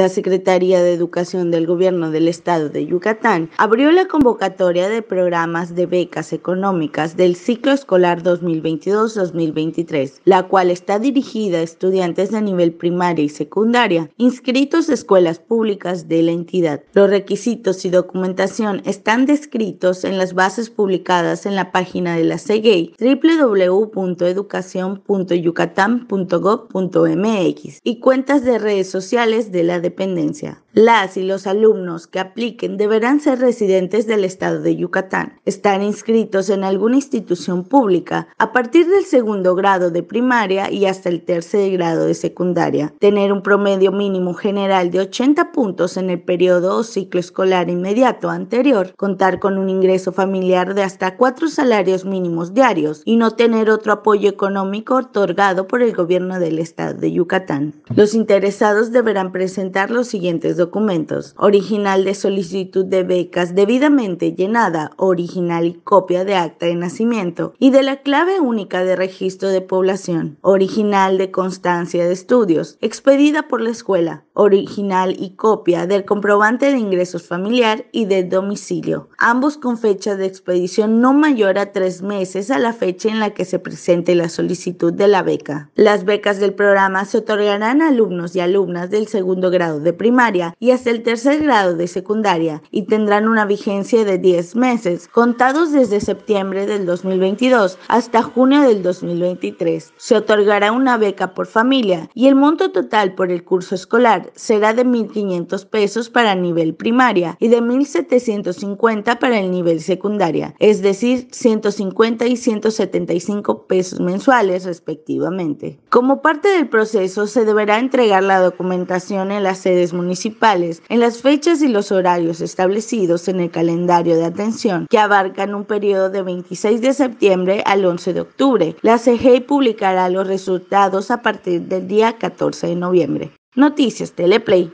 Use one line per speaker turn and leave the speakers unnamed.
La Secretaría de Educación del Gobierno del Estado de Yucatán abrió la convocatoria de programas de becas económicas del ciclo escolar 2022-2023, la cual está dirigida a estudiantes de nivel primaria y secundaria inscritos de escuelas públicas de la entidad. Los requisitos y documentación están descritos en las bases publicadas en la página de la CEGEI www.educación.yucatán.gov.mx y cuentas de redes sociales de la dependencia. Las y los alumnos que apliquen deberán ser residentes del estado de Yucatán, estar inscritos en alguna institución pública a partir del segundo grado de primaria y hasta el tercer grado de secundaria, tener un promedio mínimo general de 80 puntos en el periodo o ciclo escolar inmediato anterior, contar con un ingreso familiar de hasta cuatro salarios mínimos diarios y no tener otro apoyo económico otorgado por el gobierno del estado de Yucatán. Los interesados deberán presentar los siguientes documentos, original de solicitud de becas debidamente llenada, original y copia de acta de nacimiento y de la clave única de registro de población, original de constancia de estudios, expedida por la escuela, original y copia del comprobante de ingresos familiar y de domicilio, ambos con fecha de expedición no mayor a tres meses a la fecha en la que se presente la solicitud de la beca. Las becas del programa se otorgarán a alumnos y alumnas del segundo grado de primaria y hasta el tercer grado de secundaria y tendrán una vigencia de 10 meses, contados desde septiembre del 2022 hasta junio del 2023. Se otorgará una beca por familia y el monto total por el curso escolar será de 1.500 pesos para nivel primaria y de 1.750 para el nivel secundaria, es decir, 150 y 175 pesos mensuales respectivamente. Como parte del proceso se deberá entregar la documentación en las sedes municipales en las fechas y los horarios establecidos en el calendario de atención que abarcan un periodo de 26 de septiembre al 11 de octubre. La CGI publicará los resultados a partir del día 14 de noviembre. Noticias Teleplay.